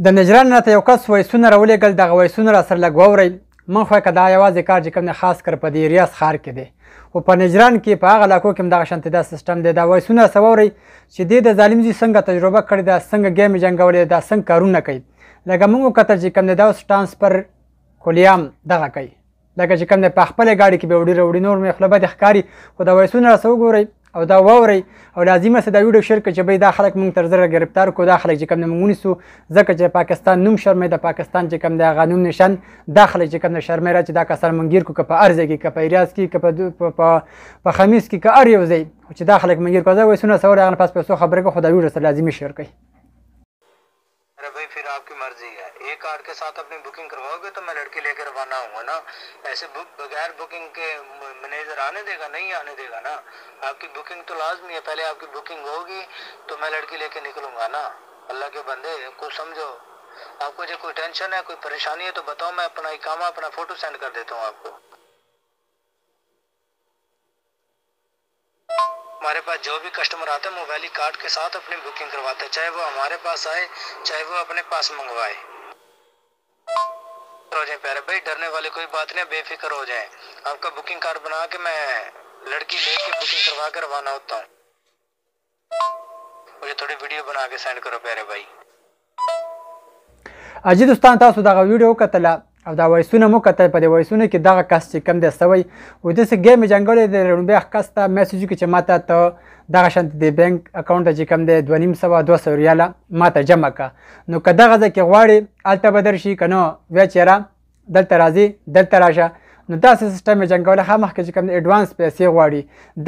د نجران نه ته یو کس وایسونه راولېږل دغه وایسونه را سره لږ واورئ من خو که دا یوازې کار چې کوم دی خاص کر په دې ریاض ښار کې دی خو په نجران کې په هغه علاقو کې هم دغه شانتې دا سیسټم دی دا وایسونه څه واورئ چې دې د ظالم زوی څنګه تجربه کړې ده څنګه ګیمې جنګولې ده څنګه کارونه کوي لکه موږ وکتل چې کوم دی دا اوس ټرانسفر کولیام دغه کوي لکه چې کوم دی په خپلې ګاډي کې به وړي راوړي نور مې خوله بدې ښکاري خو دا وایسونه را څه وګورئ او دا ووري او لازمه سه دا ویډیو شیر کړئ چې به دا خلک مونږ تر زره گرفتار کو دا خلک چې کوم مونږ ونیسو ځکه چې پاکستان نوم شرمې د پاکستان چې کوم د قانون نشان دا خلک چې کوم شرمې را چې دا کسر مونږ ګیر کو په ارزه کې په ریاض کې په په خمیس کې که ار یو ځای چې دا خلک مونږ ګیر کو دا وې سونه سوال هغه پاس پیسو خبره کو خدای ویډیو سره لازمي شیر کړئ के साथ अपनी बुकिंग करवाओगे तो मैं लड़की लेकर रवाना हूँ ना ऐसे बुक बगैर बुकिंग के मैनेजर आने देगा नहीं आने देगा ना आपकी बुकिंग तो लाजमी है पहले आपकी बुकिंग होगी तो मैं लड़की लेके निकलूंगा ना अल्लाह के बंदे कुछ समझो आपको जो कोई टेंशन है कोई परेशानी है तो बताओ मैं अपना इकामा अपना फोटो सेंड कर देता हूँ आपको हमारे पास जो भी कस्टमर आते हैं मोबाइल कार्ड के साथ अपनी बुकिंग करवाते हैं चाहे वो हमारे पास आए चाहे वो अपने पास मंगवाए हो जाए प्यारे भाई डरने वाली कोई बात नहीं बेफिक्र हो जाए आपका बुकिंग कार्ड बना के मैं लड़की लेके बुकिंग करवा के रवाना होता हूँ मुझे थोड़ी वीडियो बना के सेंड करो प्यारे भाई अजीत दोस्तान था सुधा का वीडियो का او دا وایسونه مو کتل په دې وایسونه کې دغه کس چې کم دی سوی و داسې ګیم جنګلې د لومبي کس ته میسج کې چې ماته ته دغه شانت د بینک اکاونټ چې کم دی 2.5 سوا 200 ریاله ماته جمع کا نو که دغه ځکه غواړي الته بدر شي کنه بیا چیرې دلته راځي دلته راشه نو دا سیستم جنگول هم مخکې چې کم اډوانس پیسې غواړي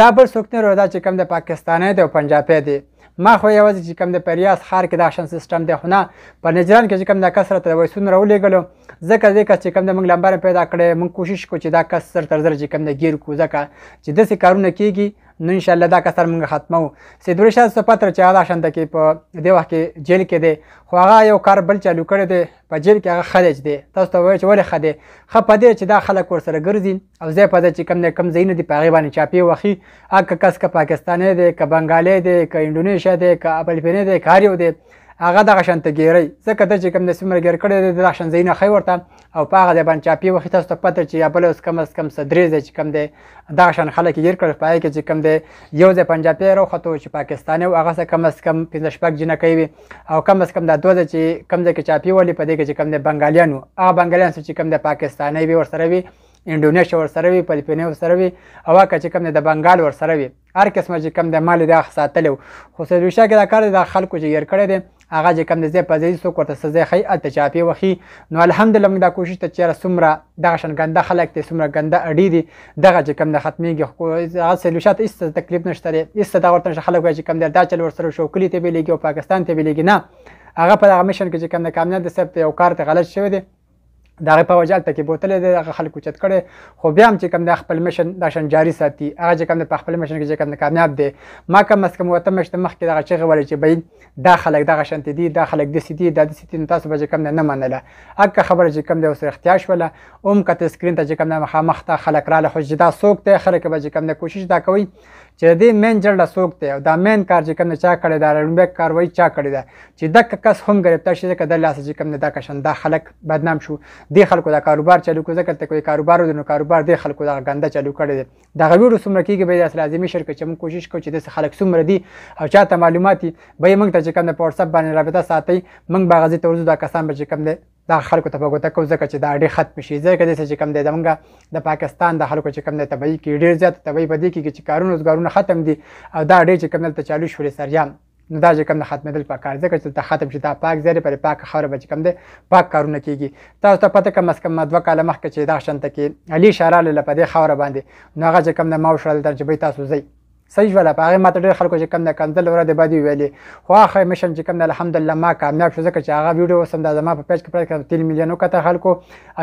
دا بل څوک نه دا چې کم د پاکستاني دی او پنجابي دی ما خو یوازې چې کوم د پریاس ښار کې دا شن سیستم دی خو نه په نجران کې چې کوم دا کس راته وایسون راولېږلو ځکه دې کس چې کوم د موږ لمبر پیدا کړی موږ کوشش کو چې دا کس سر تر زر چې کوم د ګیر کو ځکه چې داسې کارونه کیږي نو ان شاء الله دا کسر موږ ختمو سیدور شاه سپتر چې هغه شند کې په دې وخت کې جیل کې دی خو هغه یو کار بل چالو کړی دی په جیل کې هغه خلج دی تاسو ته وایي چې ولې خدي خ په دې چې دا خلک ور سره ګرځي او زه په دې چې کوم نه کوم زین دی په غیبانه چاپی وخی هغه کس که پاکستاني دی که بنگالی دی که انډونی کومې شی دی که پلپینې دی که هر یو دی هغه دغه شان ته ګیرئ ځکه ده چې کوم نسیمره ګیر کړی دی دغه شان ځایونه ښی ورته او په هغه ځای باندې چاپي وخت تاسو ته پته چې یا بل اوس کم از کم څه درې ځای چې کوم دی دغه شان خلک یې ګیر کړل په هغې کې چې کوم دی یو ځای پنجابي راوخته چې پاکستاني و هغه څه کم از کم پنځه شپږ جنکۍ وي او کم از کم دا دوه ځای چې کوم ځای کې چاپي ولي په دې کې چې کوم دی بنګالیان وو هغه بنګالیان چې کوم دی پاکستاني وي ورسره وي انډونیشیا ورسره وي فلپینې ورسره وي او هغه چې کوم دی د بنګال ورسره وي هر قسمه چې کم د مال دا ساتلو خو سلوشا کې دا کار د خلکو چې ير کړی دی هغه چې کم د زی په ځای څوک ورته سزا خي اته چاپی وخی نو الحمدلله موږ دا کوشش ته چیرې سمره دغه شن ګنده خلک ته سمره ګنده اړې دي دغه چې کم د ختميږي خو هغه سلوشات ایست تکلیف نشته ایست دا ورته خلک چې کم د دا چل ورسره شوکلی ته ویلېږي او پاکستان ته ویلېږي نه هغه په دغه مشن کې چې کم د کامیاب د سبت یو کار ته غلط شوی دی د هغې په وجه هلته کې بوتلی دی هغه خلکو چت کړی خو بیا هم چې کوم دا خپل میشن دا شان جاري ساتي هغه چې کوم دی په خپل میشن کې چې کوم دی کامیاب دی ما کم از کم اته میاشتې مخکې دغه چغې ویلې چې بین دا خلک دغه شانتې دي دا خلک داسې دي دا داسې دي نو تاسو به چې کوم دی نه منله هکه خبره چې کوم دی ورسره اختیا شوله اوم کته سکرین ته چې کوم دی مخامخ ته خلک راله خو چې دا څوک دی خلک به چې کوم دی کوشش دا کوي چې دې مین جړله څوک دی او دا مین کار چې کوم دی چا کړی دا لومبی کاروایی چا کړی ده چې دک کس هم ګرفتار شي ځکه د لاسه چې کوم دی دا کشن دا خلک بدنام شو د خلکو دا کاروبار چالو کو ځکه ته کوئی کاروبار د نو کاروبار د خلکو دا غنده چالو کړي دا غویرو سمره کیږي به د لازمي شرکت چې موږ کوشش کوو چې د خلک سمره دي او چاته معلوماتي به موږ ته چې کوم په واتس اپ باندې رابطه ساتي موږ به غزي تورزو دا کسان به چې کوم دا خلکو ته پګوته کو ځکه چې دا ډېر ختم شي ځکه د څه چې کم دی دمګه د پاکستان د خلکو چې کم دی تبعی کې ډېر زیات تبعی بدی کې چې کارونه روزګارونه ختم دي او دا ډېر چې کم دلته چالو شوړي سریان نو دا چې کوم د ختمېدل په کار ځکه چې ته ختم شي دا پاک زیری پر پاک خاور به چې کوم دی پاک کارونه کیږي تاسو ته پته کم اس کم دوه کاله مخکې چې دا شنت کې علي شراله لپاره خاور باندې نو هغه چې کوم د ماو شړل درجه به تاسو زی صحیح ولا هغه ماته ډېر خلکو چې کم نه کنځل وره د باندې ویلې خو هغه مشن چې کم نه الحمدلله ما کامیاب شو ځکه چې هغه ویډیو وسم د زما په پیج کې پرې کړ 3 میلیون کته خلکو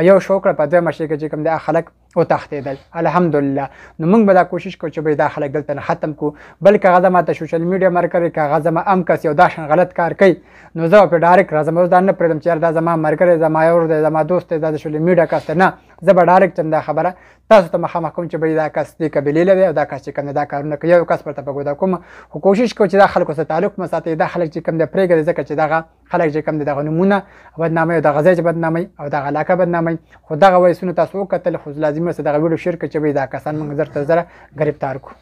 یو شو کړ په دې مشه کې چې کم د خلک او تختیدل الحمدلله نو موږ به دا کوشش کوو چې به دا خلک دلته نه ختم کو بلکې هغه ماته سوشل میډیا مرکز کې هغه زما ام کس یو دا شن غلط کار کوي نو زه په ډایرکټ راځم دا نه پرېدم چې دا زما مرکز زما یو زما دوست دا سوشل میډیا کاست نه زه به ډایرکټ دا خبره تاسو ته مخامخ کوم چې به دا کس دې قبیلې لري او دا کس چې کوم دا کارونه کوي یو کس پرته پګودا کوم خو کوشش کوم چې دا خلکو سره تعلق مساتې دا خلک چې کوم د پرېګر ځکه چې دغه خلک چې کوم دغه نمونه بدنامي او د غزې چې بدنامي او د علاقه بدنامي خو دغه وایسونه تاسو وکتل خو لازمي سره دغه ویډیو شیر کړئ چې به دا کسان موږ زر تر زر گرفتار کو